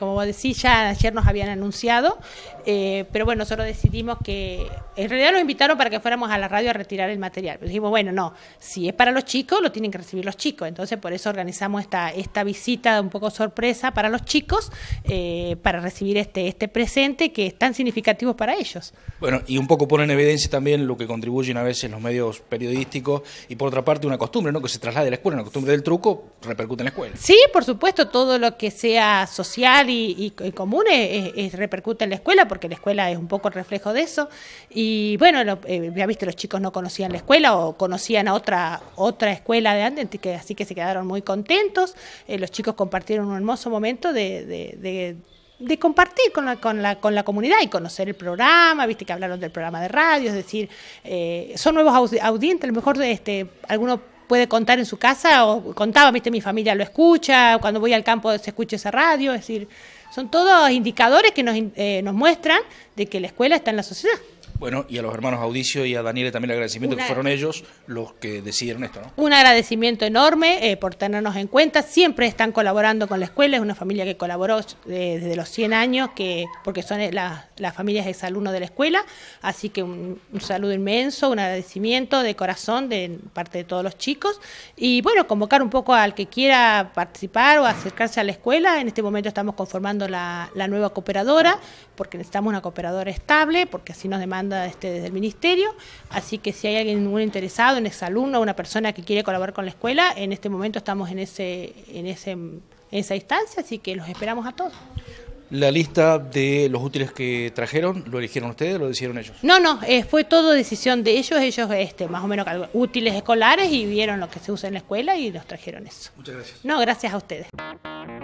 como vos decís, ya ayer nos habían anunciado, eh, pero bueno, nosotros decidimos que, en realidad nos invitaron para que fuéramos a la radio a retirar el material, pues dijimos, bueno, no, si es para los chicos, lo tienen que recibir los chicos, entonces por eso organizamos esta, esta visita un poco sorpresa para los chicos, eh, para recibir este, este presente que es tan significativo para ellos. Bueno, y un poco pone en evidencia también lo que contribuyen a veces los medios periodísticos y por otra parte una costumbre, ¿no? Que se traslade a la escuela, una costumbre del truco repercute en la escuela. Sí, por supuesto, todo lo que sea social, y, y, común es, repercute en la escuela, porque la escuela es un poco reflejo de eso. Y bueno, ya eh, viste, los chicos no conocían la escuela o conocían a otra, otra escuela de antes, que, así que se quedaron muy contentos. Eh, los chicos compartieron un hermoso momento de, compartir con la, con, la, con la comunidad y conocer el programa, viste que hablaron del programa de radio, es decir, eh, son nuevos audientes, a lo mejor este, algunos puede contar en su casa, o contaba, viste, mi familia lo escucha, cuando voy al campo se escucha esa radio, es decir, son todos indicadores que nos, eh, nos muestran de que la escuela está en la sociedad. Bueno, y a los hermanos Audicio y a Daniel también el agradecimiento, que fueron ellos los que decidieron esto, ¿no? Un agradecimiento enorme eh, por tenernos en cuenta. Siempre están colaborando con la escuela, es una familia que colaboró eh, desde los 100 años, que porque son eh, las familias exalumnos de la escuela. Así que un, saludo inmenso, un agradecimiento de corazón de parte de todos los chicos. Y bueno, convocar un poco al que quiera participar o acercarse a la escuela. En este momento estamos conformando la nueva cooperadora, porque necesitamos una cooperadora estable, porque así nos demanda este, desde el Ministerio, así que si hay alguien muy interesado, un exalumno, una persona que quiere colaborar con la escuela, en este momento estamos en, ese, en, ese, esa instancia, así que los esperamos a todos. ¿La lista de los útiles que trajeron lo eligieron ustedes o lo decidieron ellos? No, no, eh, fue todo decisión de ellos. Ellos, este, más o menos, útiles escolares y vieron lo que se usa en la escuela y nos trajeron eso. Muchas gracias. No, gracias a ustedes.